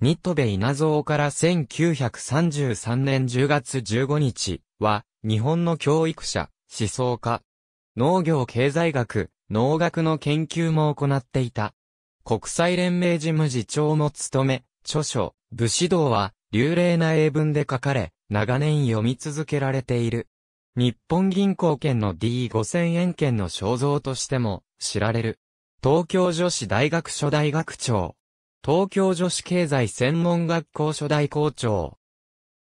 ニットベイナゾ造から1933年10月15日は、日本の教育者、思想家、農業経済学、農学の研究も行っていた。国際連盟事務次長も務め、著書、武士道は、流麗な英文で書かれ、長年読み続けられている。日本銀行券の D5000 円券の肖像としても知られる。東京女子大学初大学長、東京女子経済専門学校初代校長。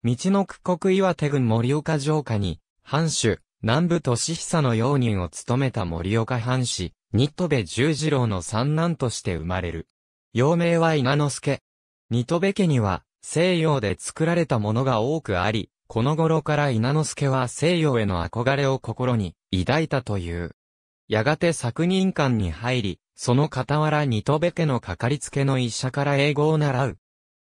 道の区国岩手郡森岡城下に、藩主、南部俊久の用人を務めた森岡藩士、新戸部十次郎の三男として生まれる。幼名は稲之助。新戸部家には、西洋で作られたものが多くあり、この頃から稲之助は西洋への憧れを心に抱いたという。やがて作人館に入り、その傍ら二戸部家のかかりつけの医者から英語を習う。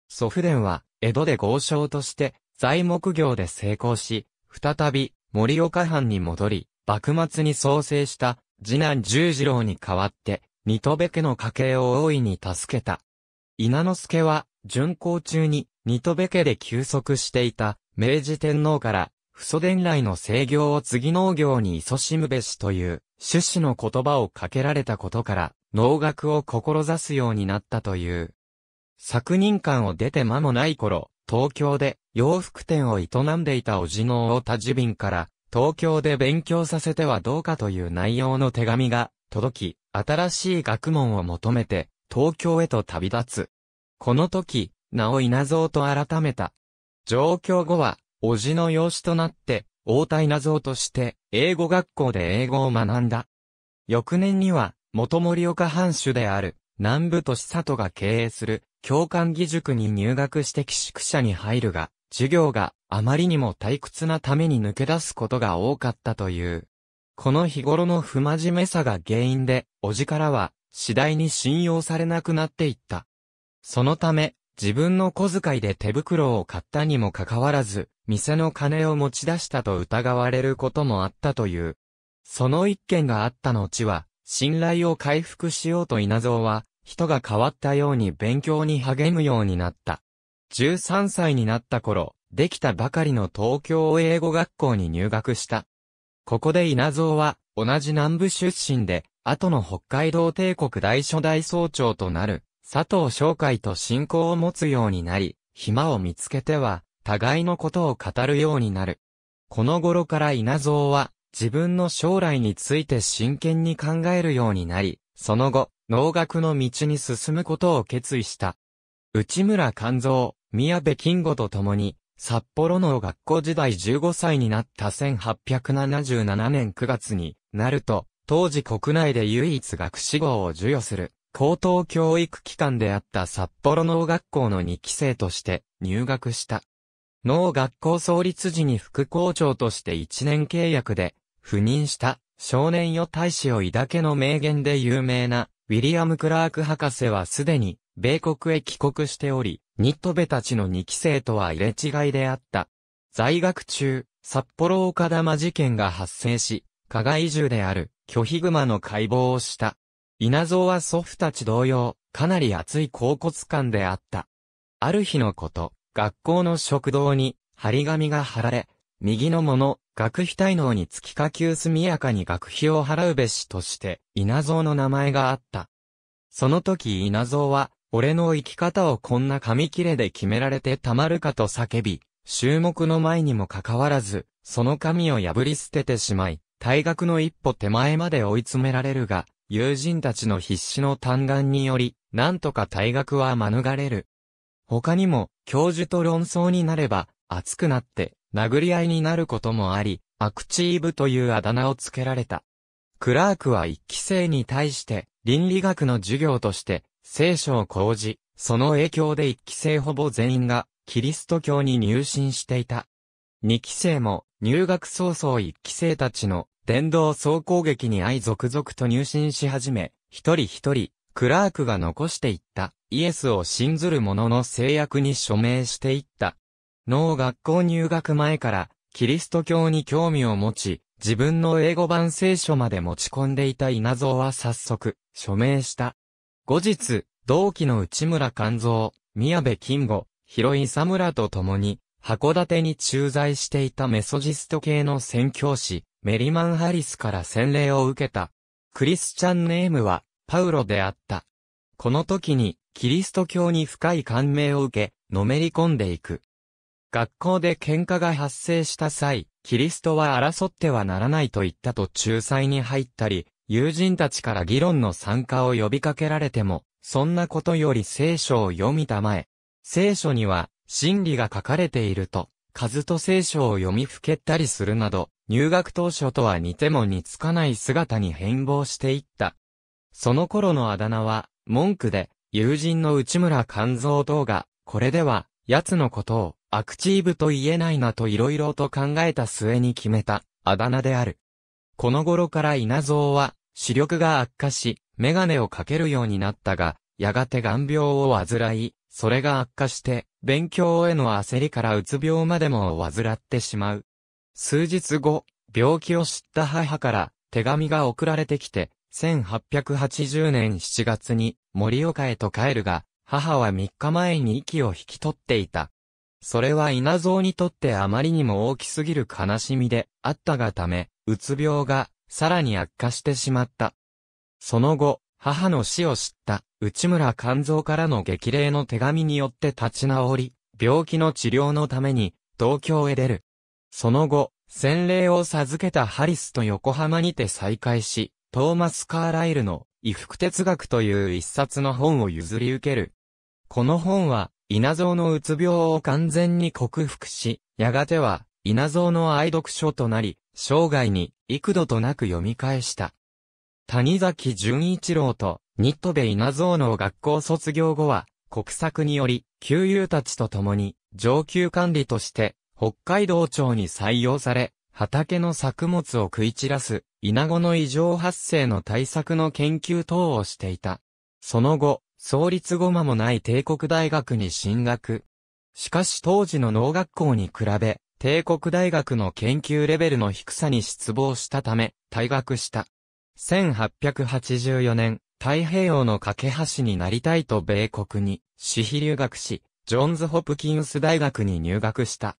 祖父伝は、江戸で豪商として、材木業で成功し、再び、森岡藩に戻り、幕末に創生した、次男十次郎に代わって、二戸部家の家計を大いに助けた。稲之助は、巡行中に、二戸部家で休息していた、明治天皇から、不祖伝来の制御を次農業に勤しむべしという趣旨の言葉をかけられたことから、農学を志すようになったという。作人館を出て間もない頃、東京で洋服店を営んでいたおじの太田樹瓶から、東京で勉強させてはどうかという内容の手紙が届き、新しい学問を求めて、東京へと旅立つ。この時、名を稲造と改めた。上京後は、叔父の養子となって、大体謎として、英語学校で英語を学んだ。翌年には、元森岡藩主である、南部都市里が経営する、教官義塾に入学して寄宿舎に入るが、授業があまりにも退屈なために抜け出すことが多かったという。この日頃の不真面目さが原因で、叔父からは、次第に信用されなくなっていった。そのため、自分の小遣いで手袋を買ったにもかかわらず、店の金を持ち出したと疑われることもあったという。その一件があった後は、信頼を回復しようと稲造は、人が変わったように勉強に励むようになった。13歳になった頃、できたばかりの東京英語学校に入学した。ここで稲造は、同じ南部出身で、後の北海道帝国大初代総長となる、佐藤商会と信仰を持つようになり、暇を見つけては、互いのことを語るようになる。この頃から稲造は、自分の将来について真剣に考えるようになり、その後、農学の道に進むことを決意した。内村勘蔵、宮部金吾と共に、札幌の学校時代15歳になった1877年9月になると、当時国内で唯一学士号を授与する。高等教育機関であった札幌農学校の2期生として入学した。農学校創立時に副校長として1年契約で赴任した少年よ大使を抱けの名言で有名なウィリアム・クラーク博士はすでに米国へ帰国しており、ニットベたちの2期生とは入れ違いであった。在学中、札幌岡玉事件が発生し、加害獣である拒否熊の解剖をした。稲造は祖父たち同様、かなり熱い甲骨感であった。ある日のこと、学校の食堂に、張り紙が貼られ、右の者、学費滞納に月下級速やかに学費を払うべしとして、稲造の名前があった。その時稲造は、俺の生き方をこんな紙切れで決められてたまるかと叫び、収目の前にもかかわらず、その紙を破り捨ててしまい、退学の一歩手前まで追い詰められるが、友人たちの必死の嘆願により、なんとか退学は免れる。他にも、教授と論争になれば、熱くなって、殴り合いになることもあり、アクチーブというあだ名を付けられた。クラークは一期生に対して、倫理学の授業として、聖書を講じ、その影響で一期生ほぼ全員が、キリスト教に入信していた。2期生も入学早々1期生たちの電動総攻撃に相続々と入信し始め、一人一人、クラークが残していったイエスを信ずる者の制約に署名していった。脳学校入学前からキリスト教に興味を持ち、自分の英語版聖書まで持ち込んでいた稲造は早速、署名した。後日、同期の内村勘蔵、宮部金吾、広井佐村と共に、函館に駐在していたメソジスト系の宣教師、メリマン・ハリスから洗礼を受けた。クリスチャンネームは、パウロであった。この時に、キリスト教に深い感銘を受け、のめり込んでいく。学校で喧嘩が発生した際、キリストは争ってはならないと言ったと仲裁に入ったり、友人たちから議論の参加を呼びかけられても、そんなことより聖書を読みたまえ。聖書には、真理が書かれていると、数と聖書を読みふけったりするなど、入学当初とは似ても似つかない姿に変貌していった。その頃のあだ名は、文句で、友人の内村勘蔵等が、これでは、奴のことを、アクチーブと言えないなといろいろと考えた末に決めた、あだ名である。この頃から稲蔵は、視力が悪化し、メガネをかけるようになったが、やがて眼病を患い、それが悪化して、勉強への焦りからうつ病までもを患ってしまう。数日後、病気を知った母から手紙が送られてきて、1880年7月に森岡へと帰るが、母は3日前に息を引き取っていた。それは稲造にとってあまりにも大きすぎる悲しみであったがため、うつ病がさらに悪化してしまった。その後、母の死を知った内村肝臓からの激励の手紙によって立ち直り、病気の治療のために東京へ出る。その後、洗礼を授けたハリスと横浜にて再会し、トーマス・カーライルの衣服哲学という一冊の本を譲り受ける。この本は、稲造のうつ病を完全に克服し、やがては、稲造の愛読書となり、生涯に幾度となく読み返した。谷崎潤一郎と、ニットベ稲造の学校卒業後は、国策により、旧友たちと共に、上級管理として、北海道庁に採用され、畑の作物を食い散らす、稲子の異常発生の対策の研究等をしていた。その後、創立後間もない帝国大学に進学。しかし当時の農学校に比べ、帝国大学の研究レベルの低さに失望したため、退学した。1884年、太平洋の架け橋になりたいと米国に、私費留学し、ジョンズ・ホプキンス大学に入学した。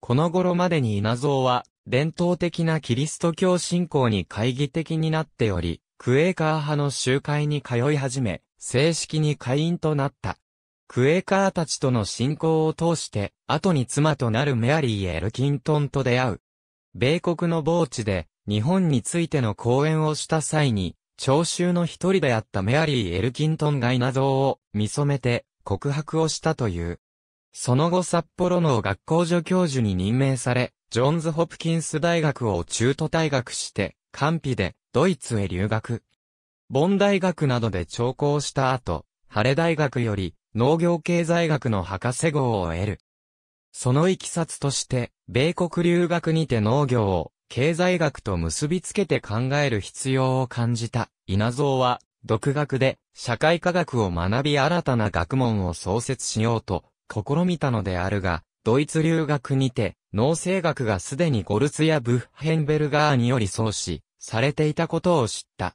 この頃までに稲造は、伝統的なキリスト教信仰に懐疑的になっており、クエーカー派の集会に通い始め、正式に会員となった。クエーカーたちとの信仰を通して、後に妻となるメアリー・エルキントンと出会う。米国の墓地で、日本についての講演をした際に、聴衆の一人であったメアリー・エルキントンがナ像を見染めて告白をしたという。その後札幌の学校助教授に任命され、ジョンズ・ホプキンス大学を中途退学して、完備でドイツへ留学。ボン大学などで聴講した後、ハレ大学より農業経済学の博士号を得る。そのいきさつとして、米国留学にて農業を経済学と結びつけて考える必要を感じた稲造は、独学で社会科学を学び新たな学問を創設しようと試みたのであるが、ドイツ留学にて、農政学がすでにゴルツやブッヘンベルガーにより創始、されていたことを知った。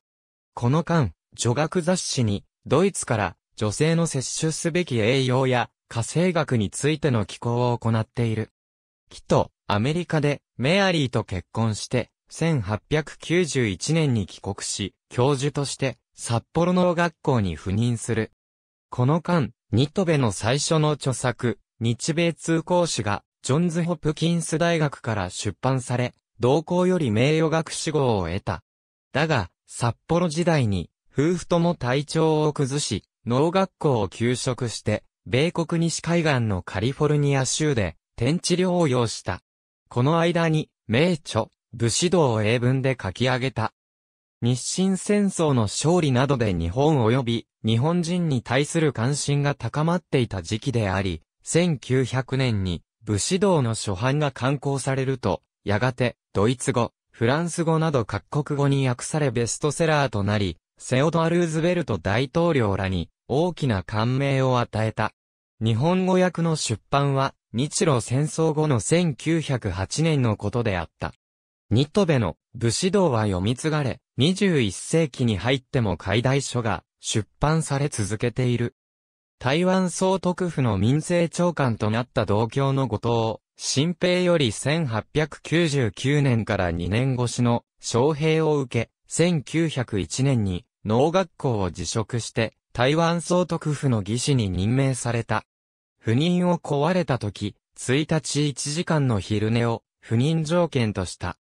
この間、女学雑誌に、ドイツから女性の摂取すべき栄養や、火星学についての寄稿を行っている。っとアメリカでメアリーと結婚して、1891年に帰国し、教授として札幌農学校に赴任する。この間、ニトベの最初の著作、日米通行誌が、ジョンズ・ホプキンス大学から出版され、同校より名誉学士号を得た。だが、札幌時代に、夫婦とも体調を崩し、農学校を休職して、米国西海岸のカリフォルニア州で、天地療を要した。この間に、名著、武士道を英文で書き上げた。日清戦争の勝利などで日本及び日本人に対する関心が高まっていた時期であり、1900年に武士道の初版が刊行されると、やがてドイツ語、フランス語など各国語に訳されベストセラーとなり、セオドア・ルーズベルト大統領らに大きな感銘を与えた。日本語訳の出版は日露戦争後の1908年のことであった。ニトベの武士道は読み継がれ、21世紀に入っても解題書が出版され続けている。台湾総督府の民政長官となった同郷の後藤、新兵より1899年から2年越しの招聘を受け、1901年に農学校を辞職して、台湾総督府の技師に任命された。不妊を壊れた時、1日1時間の昼寝を不妊条件とした。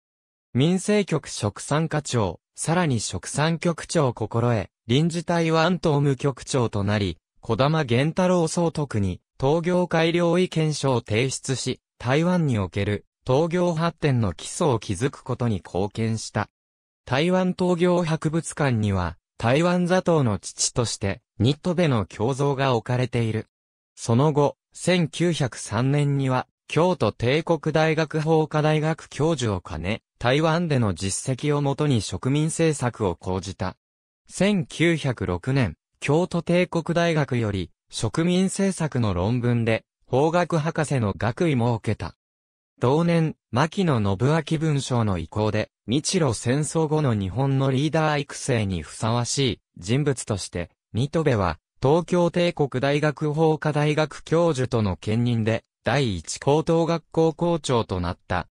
民政局食産課長、さらに食産局長心得、臨時台湾東無局長となり、小玉玄太郎総督に、東業改良意見書を提出し、台湾における、東業発展の基礎を築くことに貢献した。台湾東業博物館には、台湾座頭の父として、ニットベの胸像が置かれている。その後、1903年には、京都帝国大学法科大学教授を兼ね、台湾での実績をもとに植民政策を講じた。1906年、京都帝国大学より、植民政策の論文で、法学博士の学位も受けた。同年、牧野信明文章の意向で、日露戦争後の日本のリーダー育成にふさわしい人物として、ニトベは東京帝国大学法科大学教授との兼任で、第一高等学校校長となった。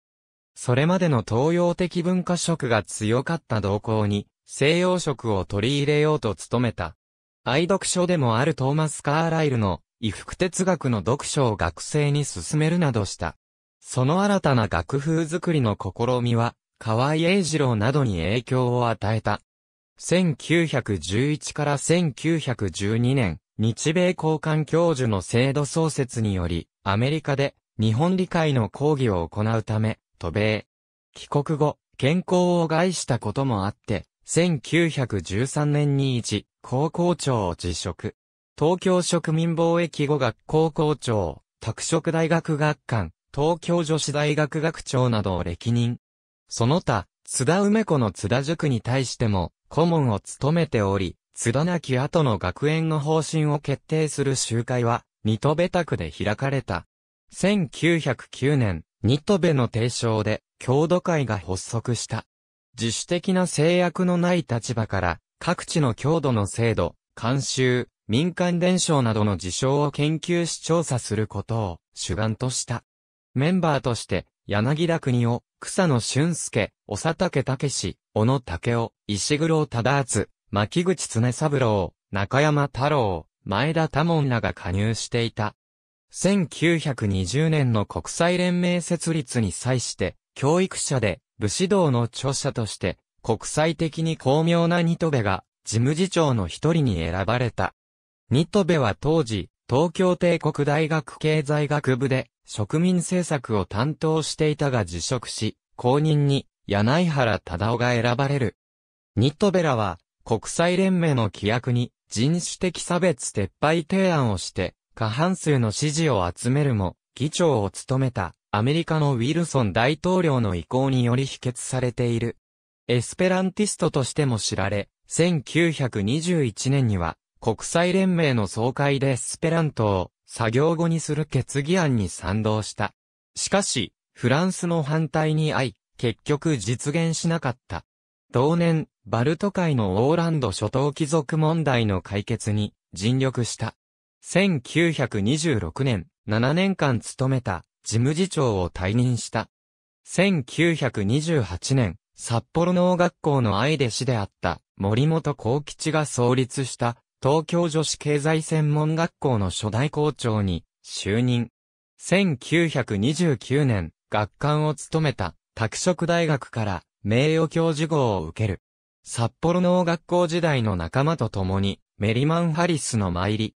それまでの東洋的文化色が強かった動向に、西洋色を取り入れようと努めた。愛読書でもあるトーマス・カーライルの、衣服哲学の読書を学生に進めるなどした。その新たな楽風作りの試みは、河合英二郎などに影響を与えた。1911から1912年、日米交換教授の制度創設により、アメリカで日本理解の講義を行うため、渡米。帰国後、健康を害したこともあって、1913年に一、高校長を辞職。東京植民貿易語学校校長、拓殖大学学官、東京女子大学学長などを歴任。その他、津田梅子の津田塾に対しても、顧問を務めており、津田なき後の学園の方針を決定する集会は、ニトベタクで開かれた。1909年、ニトベの提唱で、郷土会が発足した。自主的な制約のない立場から、各地の郷土の制度、慣習、民間伝承などの事象を研究し調査することを主眼とした。メンバーとして、柳田国を、草野俊介、佐竹武史、小野武雄、石黒忠厚、牧口常三郎、中山太郎、前田多門らが加入していた。1920年の国際連盟設立に際して、教育者で武士道の著者として、国際的に巧妙なニトベが、事務次長の一人に選ばれた。ニトベは当時、東京帝国大学経済学部で、植民政策を担当していたが辞職し、後任に、柳原忠夫が選ばれる。ニットベラは、国際連盟の規約に、人種的差別撤廃提案をして、過半数の支持を集めるも、議長を務めた、アメリカのウィルソン大統領の意向により否決されている。エスペランティストとしても知られ、1921年には、国際連盟の総会でエスペラントを作業後にする決議案に賛同した。しかし、フランスの反対に遭い、結局実現しなかった。同年、バルト海のオーランド諸島貴族問題の解決に尽力した。1926年、7年間務めた事務次長を退任した。1928年、札幌農学校の愛弟子であった森本幸吉が創立した東京女子経済専門学校の初代校長に就任。1929年、学官を務めた拓殖大学から名誉教授号を受ける。札幌農学校時代の仲間と共に、メリマン・ハリスの参り。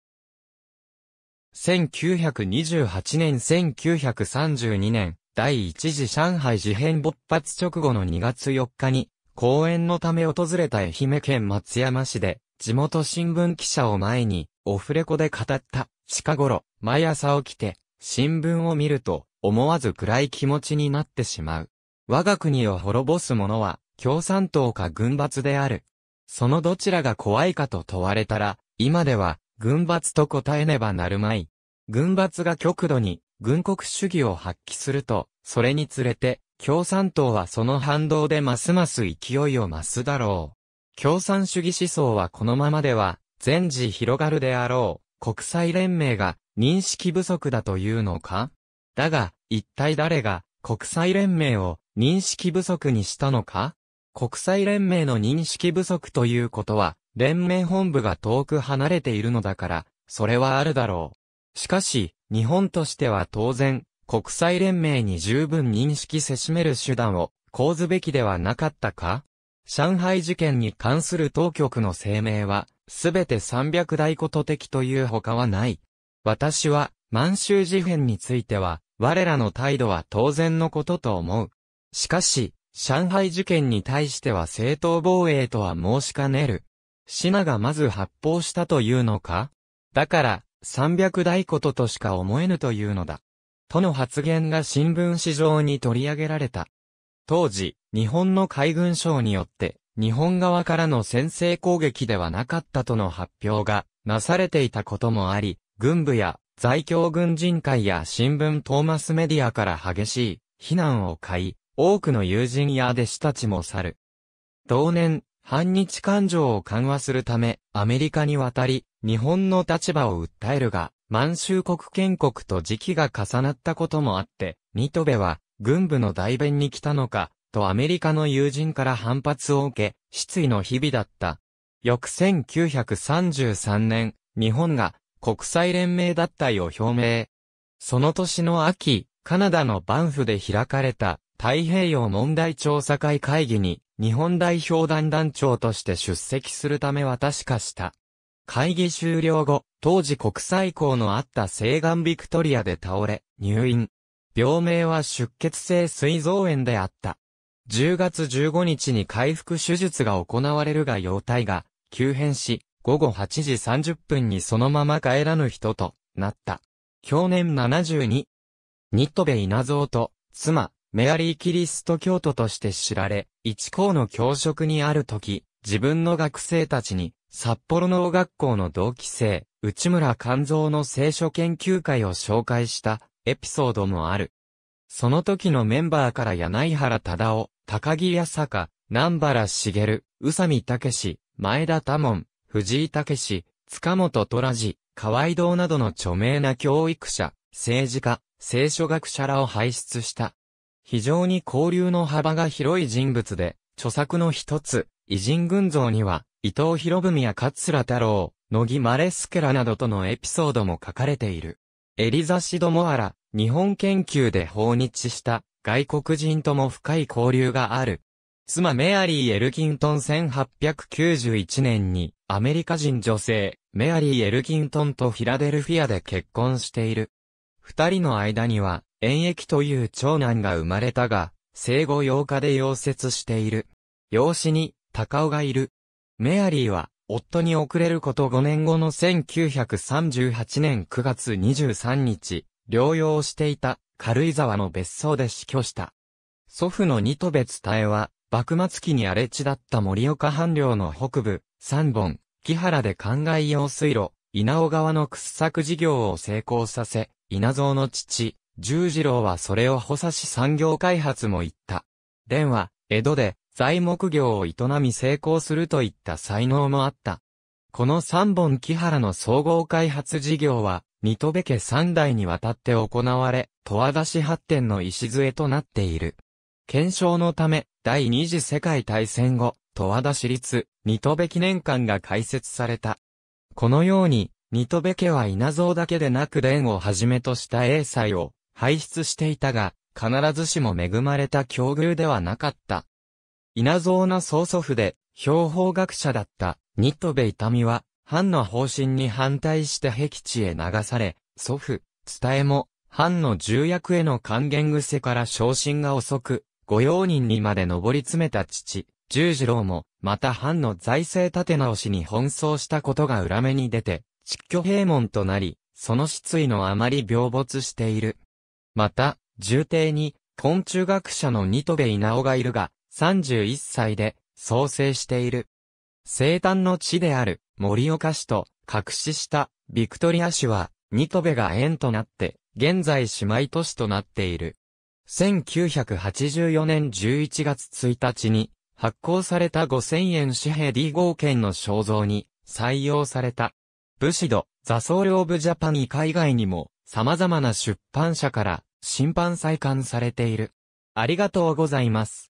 1928年1932年、第一次上海事変勃発直後の2月4日に、講演のため訪れた愛媛県松山市で、地元新聞記者を前に、オフレコで語った。近頃、毎朝起きて、新聞を見ると、思わず暗い気持ちになってしまう。我が国を滅ぼす者は、共産党か軍閥である。そのどちらが怖いかと問われたら、今では、軍閥と答えねばなるまい。軍閥が極度に、軍国主義を発揮すると、それにつれて、共産党はその反動でますます勢いを増すだろう。共産主義思想はこのままでは、全時広がるであろう、国際連盟が認識不足だというのかだが、一体誰が国際連盟を認識不足にしたのか国際連盟の認識不足ということは、連盟本部が遠く離れているのだから、それはあるだろう。しかし、日本としては当然、国際連盟に十分認識せしめる手段を講ずべきではなかったか上海事件に関する当局の声明は、すべて300大こと的という他はない。私は、満州事変については、我らの態度は当然のことと思う。しかし、上海事件に対しては正当防衛とは申しかねる。シナがまず発砲したというのかだから、三百代こととしか思えぬというのだ。との発言が新聞紙上に取り上げられた。当時、日本の海軍省によって、日本側からの先制攻撃ではなかったとの発表がなされていたこともあり、軍部や在京軍人会や新聞トーマスメディアから激しい非難を買い、多くの友人や弟子たちも去る。同年、反日感情を緩和するため、アメリカに渡り、日本の立場を訴えるが、満州国建国と時期が重なったこともあって、ニトベは、軍部の代弁に来たのか、とアメリカの友人から反発を受け、失意の日々だった。翌1933年、日本が国際連盟脱退を表明。その年の秋、カナダのバンフで開かれた太平洋問題調査会会議に日本代表団団長として出席するため渡しかした。会議終了後、当時国際校のあった西岸ビクトリアで倒れ、入院。病名は出血性膵臓炎であった。10月15日に回復手術が行われるが容体が急変し、午後8時30分にそのまま帰らぬ人となった。去年72。ニットベ稲造と、妻、メアリー・キリスト教徒として知られ、一校の教職にある時、自分の学生たちに、札幌農学校の同期生、内村勘蔵の聖書研究会を紹介したエピソードもある。その時のメンバーから柳原忠夫、高木康坂、南原茂、宇佐美武前田多門、藤井武史、塚本虎次、河合堂などの著名な教育者、政治家、聖書学者らを輩出した。非常に交流の幅が広い人物で、著作の一つ、偉人群像には、伊藤博文や桂太郎、野木マレスケラなどとのエピソードも書かれている。エリザシドモアラ、日本研究で訪日した外国人とも深い交流がある、妻メアリー・エルキントン1891年にアメリカ人女性メアリー・エルキントンとフィラデルフィアで結婚している。二人の間には、演疫という長男が生まれたが、生後8日で溶接している。養子に、高尾がいる。メアリーは、夫に遅れること5年後の1938年9月23日、療養していた軽井沢の別荘で死去した。祖父のニトベツタエは、幕末期に荒れ地だった盛岡藩領の北部、三本、木原で灌漑用水路、稲尾川の掘削事業を成功させ、稲造の父、十次郎はそれを補佐し産業開発も行った。蓮は、江戸で、材木業を営み成功するといった才能もあった。この三本木原の総合開発事業は、水戸部家三代にわたって行われ、十和田市発展の礎となっている。検証のため、第二次世界大戦後、十和田市立、ニ戸部記念館が開設された。このように、ニ戸部家は稲造だけでなく蓮をはじめとした英才を輩出していたが、必ずしも恵まれた境遇ではなかった。稲造の曽祖父で、標法学者だった、二戸部痛みは、藩の方針に反対して僻地へ流され、祖父、伝えも、藩の重役への還元癖から昇進が遅く、御用人にまで上り詰めた父、十次郎も、また藩の財政立て直しに奔走したことが裏目に出て、失去閉門となり、その失意のあまり病没している。また、重帝に、昆虫学者の二戸部稲尾がいるが、31歳で、創生している。生誕の地である、森岡市と、隠しした、ビクトリア市は、二戸部が縁となって、現在姉妹都市となっている。1984年11月1日に発行された5000円紙幣 D5 券の肖像に採用された。武士道、ザソールオブジャパニカ以外にも様々な出版社から審判再刊されている。ありがとうございます。